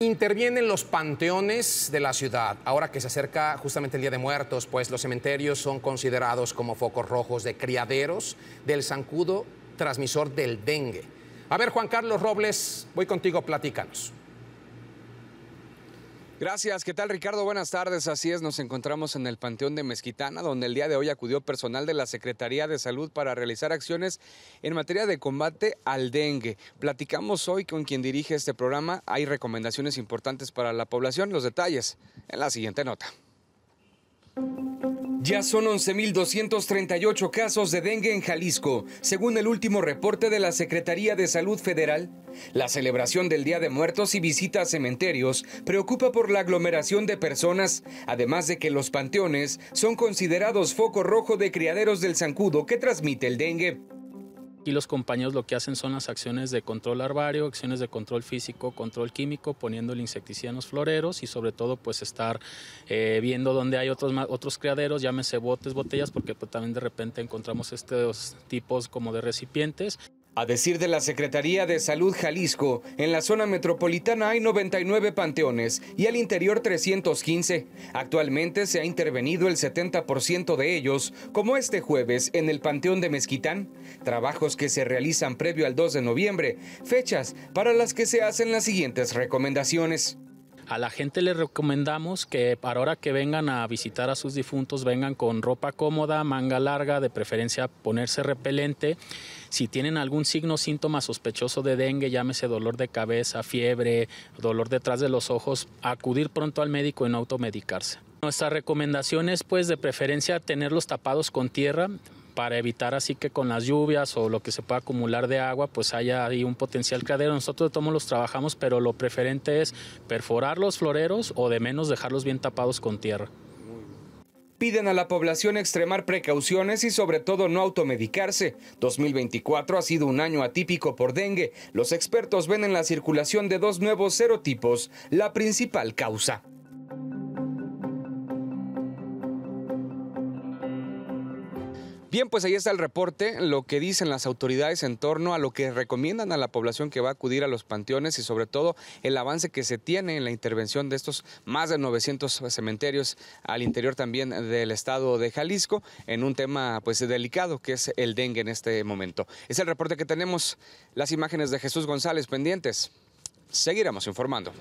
Intervienen los panteones de la ciudad. Ahora que se acerca justamente el Día de Muertos, pues los cementerios son considerados como focos rojos de criaderos del zancudo transmisor del dengue. A ver, Juan Carlos Robles, voy contigo, platícanos. Gracias, ¿qué tal Ricardo? Buenas tardes, así es, nos encontramos en el Panteón de Mezquitana, donde el día de hoy acudió personal de la Secretaría de Salud para realizar acciones en materia de combate al dengue. Platicamos hoy con quien dirige este programa, hay recomendaciones importantes para la población, los detalles en la siguiente nota. Ya son 11.238 casos de dengue en Jalisco, según el último reporte de la Secretaría de Salud Federal. La celebración del Día de Muertos y visita a cementerios preocupa por la aglomeración de personas, además de que los panteones son considerados foco rojo de criaderos del zancudo que transmite el dengue. Y los compañeros lo que hacen son las acciones de control larvario, acciones de control físico, control químico, poniendo el insecticida en los floreros y sobre todo pues estar eh, viendo dónde hay otros, otros criaderos, llámese botes, botellas, porque pues, también de repente encontramos estos tipos como de recipientes. A decir de la Secretaría de Salud Jalisco, en la zona metropolitana hay 99 panteones y al interior 315. Actualmente se ha intervenido el 70% de ellos, como este jueves en el Panteón de Mezquitán, trabajos que se realizan previo al 2 de noviembre, fechas para las que se hacen las siguientes recomendaciones. A la gente le recomendamos que para ahora que vengan a visitar a sus difuntos, vengan con ropa cómoda, manga larga, de preferencia ponerse repelente. Si tienen algún signo o síntoma sospechoso de dengue, llámese dolor de cabeza, fiebre, dolor detrás de los ojos, acudir pronto al médico y no automedicarse. Nuestra recomendación es pues de preferencia tenerlos tapados con tierra, para evitar así que con las lluvias o lo que se pueda acumular de agua, pues haya ahí un potencial creadero. Nosotros de todos los trabajamos, pero lo preferente es perforar los floreros o de menos dejarlos bien tapados con tierra. Piden a la población extremar precauciones y sobre todo no automedicarse. 2024 ha sido un año atípico por dengue. Los expertos ven en la circulación de dos nuevos serotipos la principal causa. Bien, pues ahí está el reporte, lo que dicen las autoridades en torno a lo que recomiendan a la población que va a acudir a los panteones y sobre todo el avance que se tiene en la intervención de estos más de 900 cementerios al interior también del estado de Jalisco en un tema pues delicado que es el dengue en este momento. Es el reporte que tenemos, las imágenes de Jesús González pendientes. Seguiremos informando.